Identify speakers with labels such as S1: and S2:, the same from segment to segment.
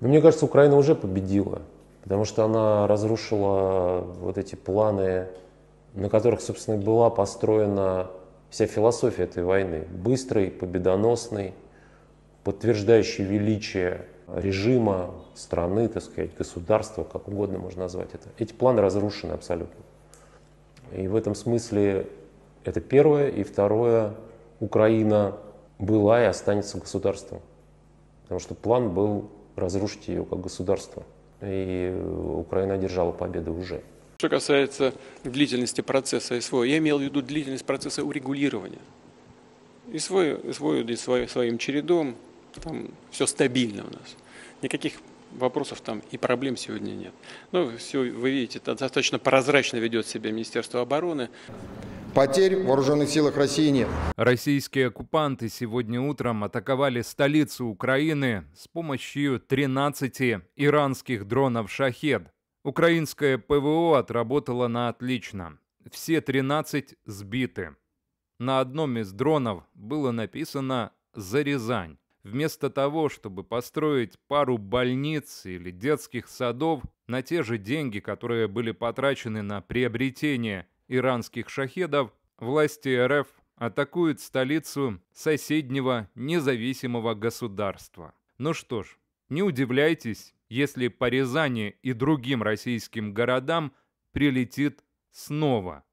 S1: Но ну, мне кажется, Украина уже победила, потому что она разрушила вот эти планы, на которых, собственно, была построена вся философия этой войны. Быстрый, победоносный, подтверждающий величие режима, страны, так сказать, государства, как угодно можно назвать это. Эти планы разрушены абсолютно. И в этом смысле это первое. И второе, Украина была и останется государством. Потому что план был разрушить ее как государство. И э, Украина одержала победы уже.
S2: Что касается длительности процесса СВО, я имел в виду длительность процесса урегулирования. И свой, свой, и свой своим чередом, там все стабильно у нас. Никаких вопросов там и проблем сегодня нет. Но ну, все, вы видите, достаточно прозрачно ведет себя Министерство обороны.
S1: Потерь в вооруженных силах России нет. Российские оккупанты сегодня утром атаковали столицу Украины с помощью 13 иранских дронов «Шахед». Украинское ПВО отработало на отлично. Все 13 сбиты. На одном из дронов было написано «Зарезань». Вместо того, чтобы построить пару больниц или детских садов на те же деньги, которые были потрачены на приобретение иранских шахедов, власти РФ атакуют столицу соседнего независимого государства. Ну что ж, не удивляйтесь, если по Рязани и другим российским городам прилетит снова.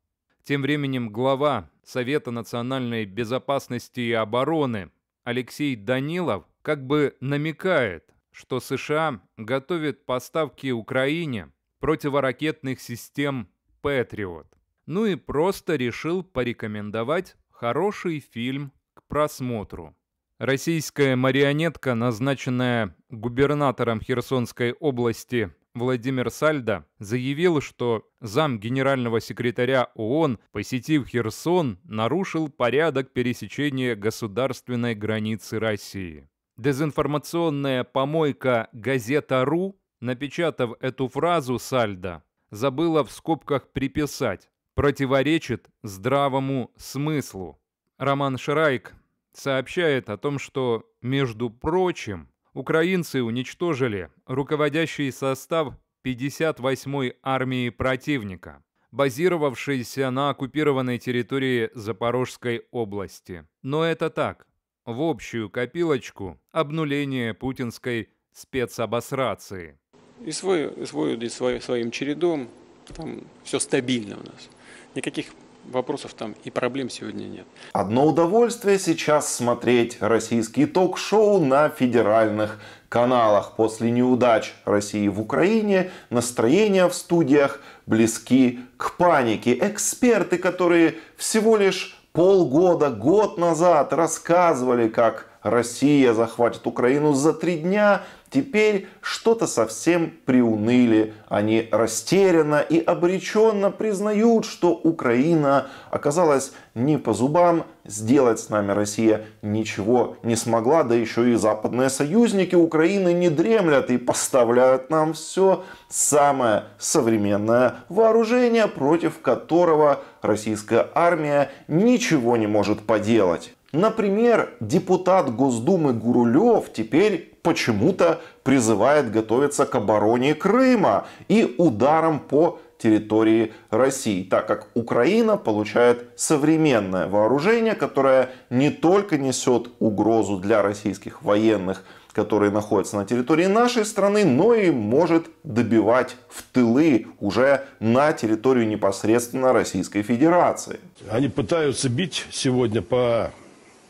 S1: Тем временем глава Совета национальной безопасности и обороны Алексей Данилов как бы намекает, что США готовят поставки Украине противоракетных систем «Патриот» ну и просто решил порекомендовать хороший фильм к просмотру. Российская марионетка, назначенная губернатором Херсонской области Владимир Сальдо, заявил, что зам генерального секретаря ООН, посетив Херсон, нарушил порядок пересечения государственной границы России. Дезинформационная помойка «Газета.ру», напечатав эту фразу Сальдо, забыла в скобках приписать противоречит здравому смыслу. Роман Шрайк сообщает о том, что, между прочим, украинцы уничтожили руководящий состав 58-й армии противника, базировавшийся на оккупированной территории Запорожской области. Но это так, в общую копилочку обнуление путинской спецобосрации.
S2: И свой, свой, свой, своим чередом, там все стабильно у нас никаких вопросов там и проблем сегодня нет.
S3: Одно удовольствие сейчас смотреть российские ток-шоу на федеральных каналах. После неудач России в Украине настроения в студиях близки к панике. Эксперты, которые всего лишь полгода, год назад рассказывали, как Россия захватит Украину за три дня, Теперь что-то совсем приуныли, они растерянно и обреченно признают, что Украина оказалась не по зубам, сделать с нами Россия ничего не смогла, да еще и западные союзники Украины не дремлят и поставляют нам все самое современное вооружение, против которого российская армия ничего не может поделать. Например, депутат Госдумы Гурулев теперь почему-то призывает готовиться к обороне Крыма и ударом по территории России, так как Украина получает современное вооружение, которое не только несет угрозу для российских военных, которые находятся на территории нашей страны, но и может добивать в тылы уже на территорию непосредственно Российской Федерации. Они пытаются бить сегодня по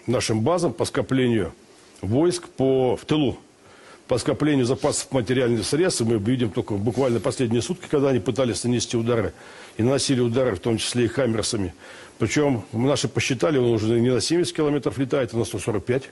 S3: нашим базам по скоплению войск по, в тылу. По скоплению запасов материальных средств мы видим только буквально последние сутки, когда они пытались нанести удары. И наносили удары, в том числе и хаммерсами. Причем наши посчитали, он уже не на 70 километров летает, а на 145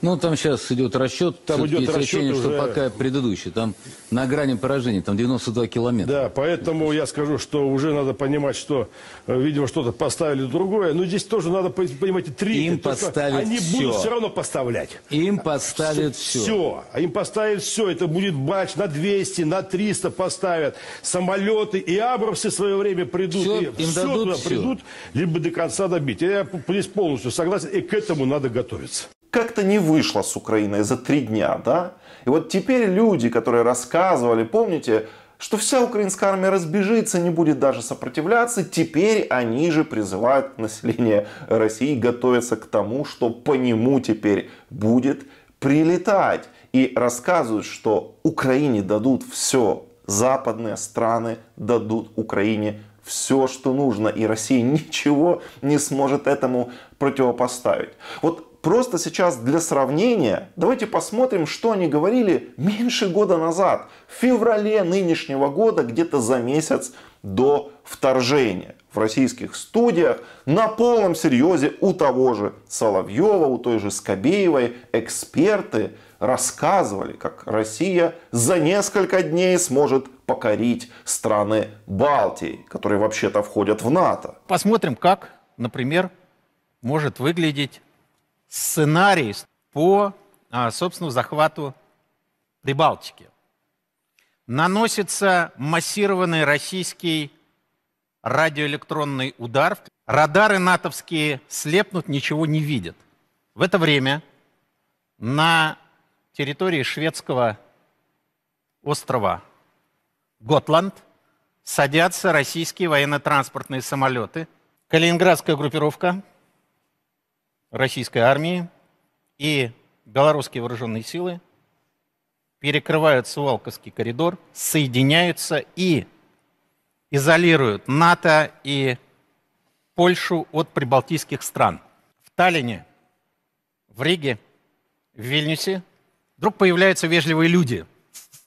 S2: ну, там сейчас идет расчет. Там идет расчет ощущение, уже... что пока предыдущий. Там на грани поражения, там 92 километра.
S3: Да, поэтому я скажу, что уже надо понимать, что, э, видимо, что-то поставили другое. Но здесь тоже надо понимать, три. Им поставят Они все. будут все равно поставлять. Им поставят все. Все. А им поставят все. Это будет батч на 200, на 300 поставят. Самолеты и абрамсы в свое время придут. Все, и им все дадут туда все. придут, либо до конца добить. Я здесь полностью согласен. И к этому надо готовиться как-то не вышло с Украиной за три дня, да? И вот теперь люди, которые рассказывали, помните, что вся украинская армия разбежится, не будет даже сопротивляться, теперь они же призывают население России готовиться к тому, что по нему теперь будет прилетать. И рассказывают, что Украине дадут все, западные страны дадут Украине все, что нужно, и Россия ничего не сможет этому противопоставить. Вот Просто сейчас для сравнения, давайте посмотрим, что они говорили меньше года назад, в феврале нынешнего года, где-то за месяц до вторжения в российских студиях на полном серьезе у того же Соловьева, у той же Скобеевой эксперты рассказывали, как Россия за несколько дней сможет покорить страны Балтии, которые вообще-то входят в НАТО.
S2: Посмотрим, как, например, может выглядеть сценарий по, а, собственно, захвату Прибалтики. Наносится массированный российский радиоэлектронный удар. Радары натовские слепнут, ничего не видят. В это время на территории шведского острова Готланд садятся российские военно-транспортные самолеты. Калининградская группировка российской армии и белорусские вооруженные силы перекрывают Сувалковский коридор, соединяются и изолируют НАТО и Польшу от прибалтийских стран. В Таллине, в Риге, в Вильнюсе вдруг появляются вежливые люди,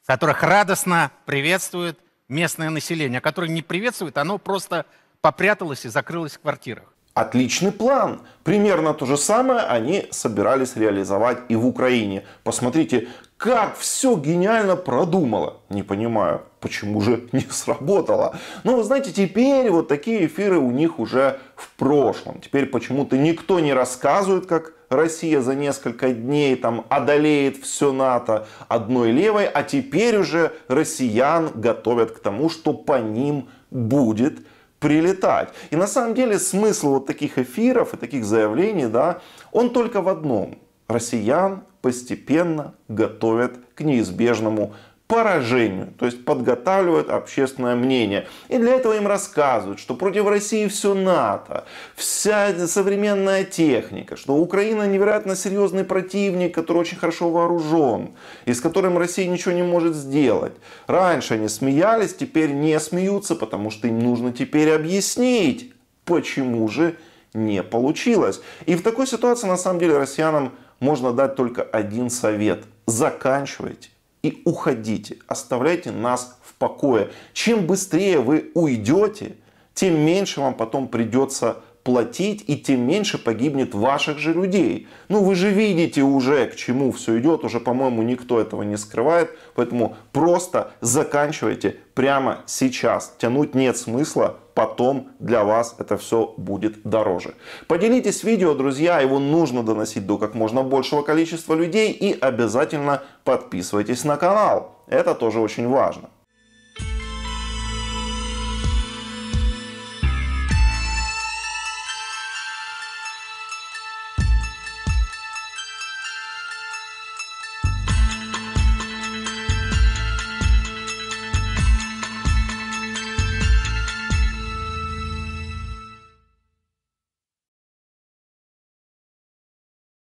S2: которых радостно приветствует местное население, которое не приветствует, оно просто попряталось и закрылось в квартирах.
S3: Отличный план. Примерно то же самое они собирались реализовать и в Украине. Посмотрите, как все гениально продумало. Не понимаю, почему же не сработало. Но ну, вы знаете, теперь вот такие эфиры у них уже в прошлом. Теперь почему-то никто не рассказывает, как Россия за несколько дней там одолеет все НАТО одной левой, а теперь уже россиян готовят к тому, что по ним будет прилетать. И на самом деле смысл вот таких эфиров и таких заявлений, да, он только в одном. Россиян постепенно готовят к неизбежному поражению, то есть подготавливают общественное мнение. И для этого им рассказывают, что против России все НАТО, вся современная техника, что Украина невероятно серьезный противник, который очень хорошо вооружен, и с которым Россия ничего не может сделать. Раньше они смеялись, теперь не смеются, потому что им нужно теперь объяснить, почему же не получилось. И в такой ситуации на самом деле россиянам можно дать только один совет. Заканчивайте и уходите, оставляйте нас в покое. Чем быстрее вы уйдете, тем меньше вам потом придется платить, и тем меньше погибнет ваших же людей. Ну вы же видите уже, к чему все идет, уже, по-моему, никто этого не скрывает, поэтому просто заканчивайте прямо сейчас. Тянуть нет смысла, потом для вас это все будет дороже. Поделитесь видео, друзья, его нужно доносить до как можно большего количества людей и обязательно подписывайтесь на канал. Это тоже очень важно.